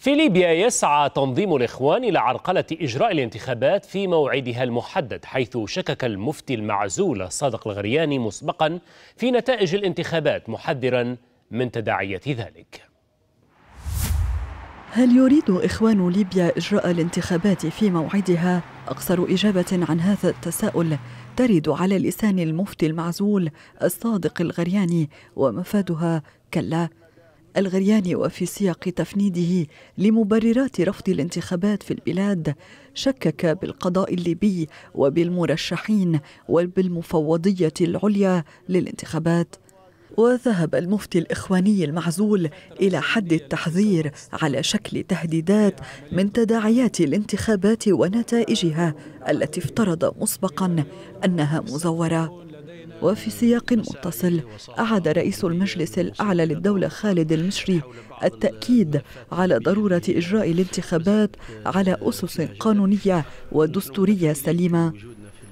في ليبيا يسعى تنظيم الإخوان إلى عرقلة إجراء الانتخابات في موعدها المحدد حيث شكك المفتي المعزول صادق الغرياني مسبقا في نتائج الانتخابات محذرا من تداعيات ذلك هل يريد إخوان ليبيا إجراء الانتخابات في موعدها؟ أقصر إجابة عن هذا التساؤل ترد على لسان المفتي المعزول الصادق الغرياني ومفادها كلا الغرياني وفي سياق تفنيده لمبررات رفض الانتخابات في البلاد شكك بالقضاء الليبي وبالمرشحين وبالمفوضيه العليا للانتخابات وذهب المفتي الاخواني المعزول الى حد التحذير على شكل تهديدات من تداعيات الانتخابات ونتائجها التي افترض مسبقا انها مزوره وفي سياق متصل أعاد رئيس المجلس الأعلى للدولة خالد المشري التأكيد على ضرورة إجراء الانتخابات على أسس قانونية ودستورية سليمة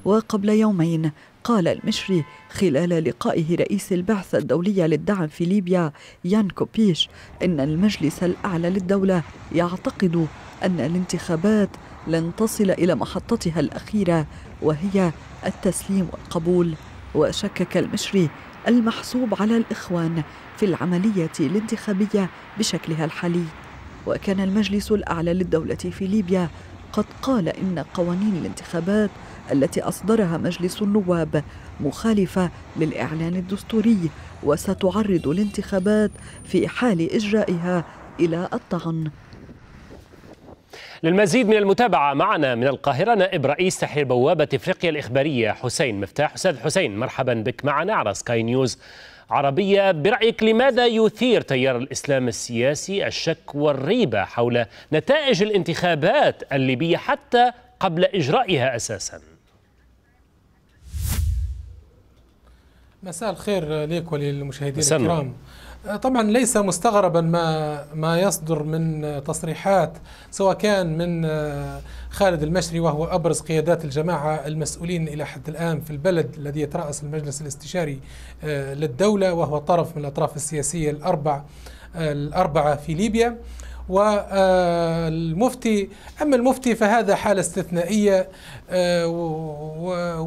وقبل يومين قال المشري خلال لقائه رئيس البعثة الدولية للدعم في ليبيا يان كوبيش إن المجلس الأعلى للدولة يعتقد أن الانتخابات لن تصل إلى محطتها الأخيرة وهي التسليم والقبول وشكك المشري المحسوب على الإخوان في العملية الانتخابية بشكلها الحالي وكان المجلس الأعلى للدولة في ليبيا قد قال إن قوانين الانتخابات التي أصدرها مجلس النواب مخالفة للإعلان الدستوري وستعرض الانتخابات في حال إجرائها إلى الطعن للمزيد من المتابعة معنا من القاهرة نائب رئيس تحرير بوابة إفريقيا الإخبارية حسين مفتاح أستاذ حسين مرحبا بك معنا على سكاي نيوز عربية برأيك لماذا يثير تيار الإسلام السياسي الشك والريبة حول نتائج الانتخابات الليبية حتى قبل إجرائها أساساً؟ مساء الخير ليك وللمشاهدين الكرام طبعا ليس مستغربا ما ما يصدر من تصريحات سواء كان من آه، خالد المشري وهو ابرز قيادات الجماعه المسؤولين الى حد الان في البلد الذي يتراس المجلس الاستشاري آه، للدوله وهو طرف من الاطراف السياسيه الاربع آه، الاربعه في ليبيا والمفتي أما المفتي فهذا حالة استثنائية آه،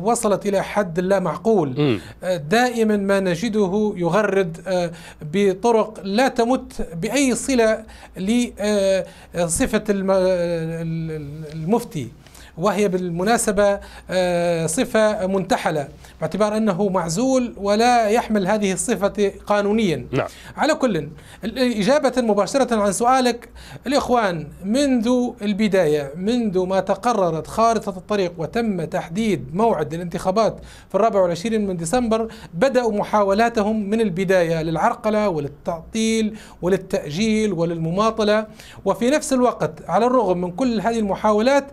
وصلت إلى حد لا معقول آه، دائما ما نجده يغرد آه، بطرق لا تمت بأي صلة لصفة المفتي وهي بالمناسبة آه، صفة منتحلة باعتبار أنه معزول ولا يحمل هذه الصفة قانونيا نعم. على كل إجابة مباشرة عن سؤالك الإخوان منذ البداية منذ ما تقررت خارطة الطريق وتم تحديد موعد الانتخابات في الرابع والعشرين من ديسمبر بدأوا محاولاتهم من البداية للعرقلة وللتعطيل وللتأجيل وللمماطلة وفي نفس الوقت على الرغم من كل هذه المحاولات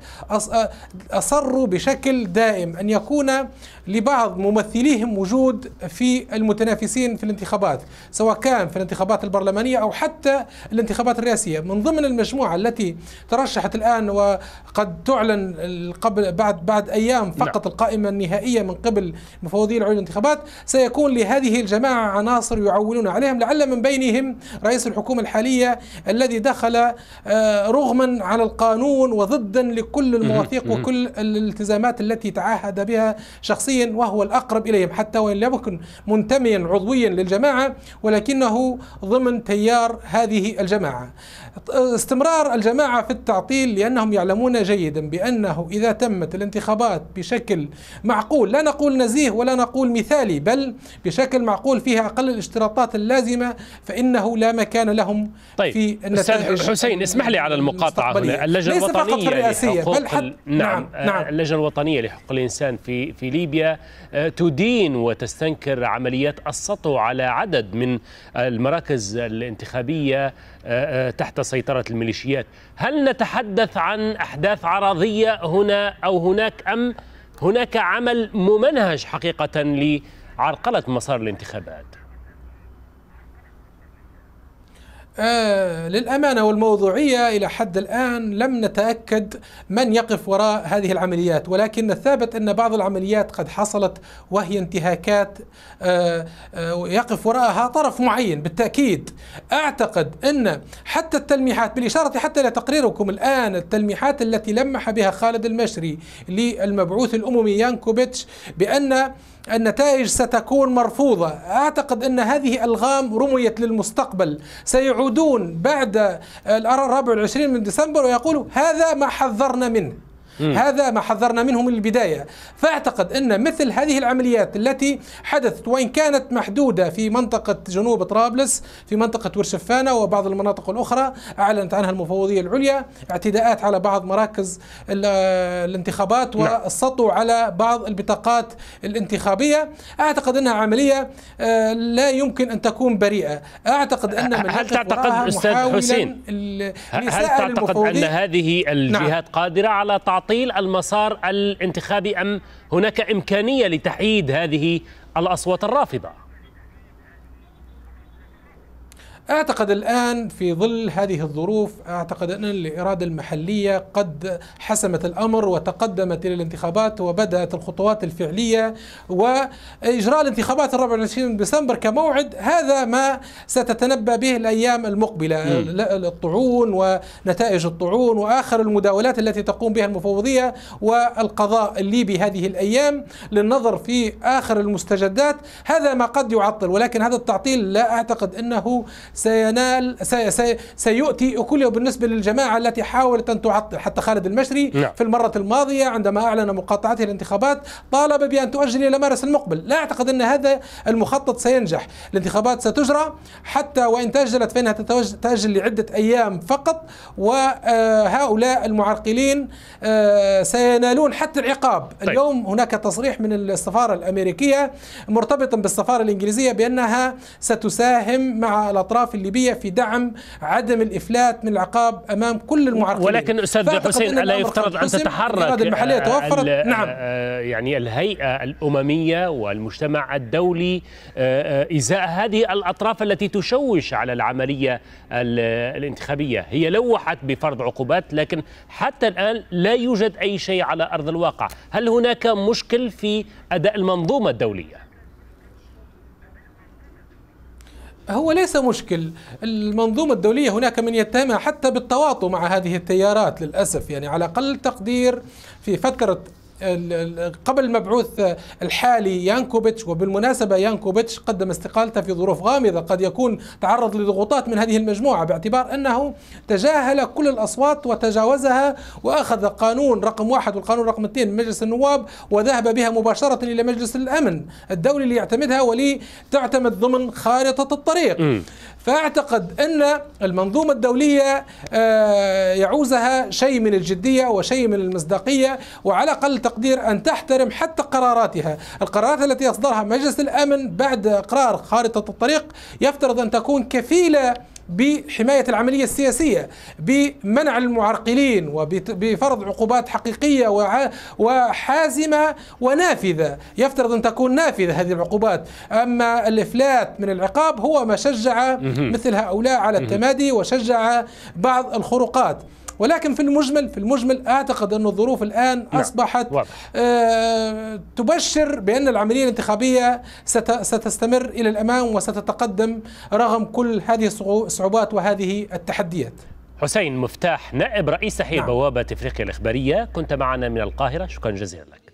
أصروا بشكل دائم أن يكون لبعض ممثليهم وجود في المتنافسين في الانتخابات سواء كان في الانتخابات البرلمانية أو حتى الانتخابات الرئاسية من ضمن المجموعة التي ترشحت الآن وقد تعلن قبل بعد بعد أيام نعم. فقط القائمة النهائية من قبل مفوضي العليا للانتخابات سيكون لهذه الجماعة عناصر يعولون عليهم لعل من بينهم رئيس الحكومة الحالية الذي دخل آه، رغما على القانون وضدا لكل المواثيق وكل الالتزامات التي تعهد بها شخصيا وهو الأقرب إليهم حتى وإن لم يكن منتميا عضويا للجماعة ولكنه ضمن تيار هذه الجماعة استمرار الجماعة في التعطيل لأنهم يعلمون جيدا بأنه إذا تمت الانتخابات بشكل معقول لا نقول نزيه ولا نقول مثالي بل بشكل معقول فيها أقل الاشتراطات اللازمة فإنه لا مكان لهم طيب. في النتائج حسين اسمح لي على المقاطعة هنا اللجنة الوطنية فقط في الرئاسية بل حتى نعم, نعم. نعم. آه، اللجنة الوطنية لحقوق الإنسان في في ليبيا آه، تدين وتستنكر عمليات السطو على عدد من المراكز الانتخابية آه، تحت سيطرة الميليشيات هل نتحدث عن أحداث عرضية هنا أو هناك أم هناك عمل ممنهج حقيقة لعرقلة مسار الانتخابات آه للأمانة والموضوعية إلى حد الآن لم نتأكد من يقف وراء هذه العمليات ولكن الثابت أن بعض العمليات قد حصلت وهي انتهاكات آه آه يقف وراءها طرف معين بالتأكيد أعتقد أن حتى التلميحات بالإشارة حتى إلى تقريركم الآن التلميحات التي لمح بها خالد المشري للمبعوث الأممي يانكوبيتش بأن النتائج ستكون مرفوضة أعتقد أن هذه ألغام رميت للمستقبل سيعودون بعد الرابع والعشرين من ديسمبر ويقولوا هذا ما حذرنا منه هذا ما حذرنا منه من البداية فأعتقد أن مثل هذه العمليات التي حدثت وإن كانت محدودة في منطقة جنوب طرابلس في منطقة ورشفانة وبعض المناطق الأخرى أعلنت عنها المفوضية العليا اعتداءات على بعض مراكز الانتخابات نعم. والسطو على بعض البطاقات الانتخابية أعتقد أنها عملية آه، لا يمكن أن تكون بريئة أعتقد أن من هل تعتقد أستاذ حسين هل تعتقد أن هذه نعم. الجهات نعم. قادرة على تعطي تعطيل المسار الانتخابي أم هناك إمكانية لتحييد هذه الأصوات الرافضة أعتقد الآن في ظل هذه الظروف أعتقد أن الإرادة المحلية قد حسمت الأمر وتقدمت إلى الانتخابات وبدأت الخطوات الفعلية وإجراء الانتخابات 24 ديسمبر كموعد هذا ما ستتنبأ به الأيام المقبلة م. الطعون ونتائج الطعون وآخر المداولات التي تقوم بها المفوضية والقضاء الليبي هذه الأيام للنظر في آخر المستجدات هذا ما قد يعطل ولكن هذا التعطيل لا أعتقد أنه سينال سي سي سيؤتي أكله بالنسبة للجماعة التي حاولت أن تعطل حتى خالد المشري نعم. في المرة الماضية عندما أعلن مقاطعته الانتخابات طالب بأن تؤجل إلى مارس المقبل لا أعتقد أن هذا المخطط سينجح الانتخابات ستجرى حتى وإن تأجلت فإنها تتأجل لعدة أيام فقط وهؤلاء آه، المعرقلين آه، سينالون حتى العقاب طيب. اليوم هناك تصريح من السفارة الأمريكية مرتبطا بالسفارة الإنجليزية بأنها ستساهم مع الأطراف الاطراف الليبيه في دعم عدم الافلات من العقاب امام كل المعارضين ولكن استاذ حسين الا يفترض ان تتحرك المحليه آه، توفرت نعم آه، يعني الهيئه الامميه والمجتمع الدولي آه، ازاء هذه الاطراف التي تشوش على العمليه الانتخابيه هي لوحت بفرض عقوبات لكن حتى الان لا يوجد اي شيء على ارض الواقع هل هناك مشكل في اداء المنظومه الدوليه هو ليس مشكل المنظومة الدولية هناك من يتهمها حتى بالتواطؤ مع هذه التيارات للأسف يعني على أقل تقدير في فترة قبل المبعوث الحالي يانكوفيتش وبالمناسبة يانكوفيتش قدم استقالته في ظروف غامضة قد يكون تعرض لضغوطات من هذه المجموعة باعتبار أنه تجاهل كل الأصوات وتجاوزها وأخذ قانون رقم واحد والقانون رقم اثنين من مجلس النواب وذهب بها مباشرة إلى مجلس الأمن الدولي ليعتمدها ولتعتمد ضمن خارطة الطريق م. فأعتقد أن المنظومة الدولية آه، يعوزها شيء من الجدية وشيء من المصداقية وعلى الأقل تقدير أن تحترم حتى قراراتها القرارات التي يصدرها مجلس الأمن بعد إقرار خارطة الطريق يفترض أن تكون كفيلة بحماية العملية السياسية بمنع المعرقلين وبفرض عقوبات حقيقية وحازمة ونافذة يفترض أن تكون نافذة هذه العقوبات أما الإفلات من العقاب هو ما شجع مثل هؤلاء على التمادي وشجع بعض الخروقات ولكن في المجمل في المجمل اعتقد ان الظروف الان نعم، اصبحت آه تبشر بان العمليه الانتخابيه ستستمر الى الامام وستتقدم رغم كل هذه الصعوبات وهذه التحديات حسين مفتاح نائب رئيس تحرير نعم. بوابه افريقيا الاخباريه كنت معنا من القاهره شكرا جزيلا لك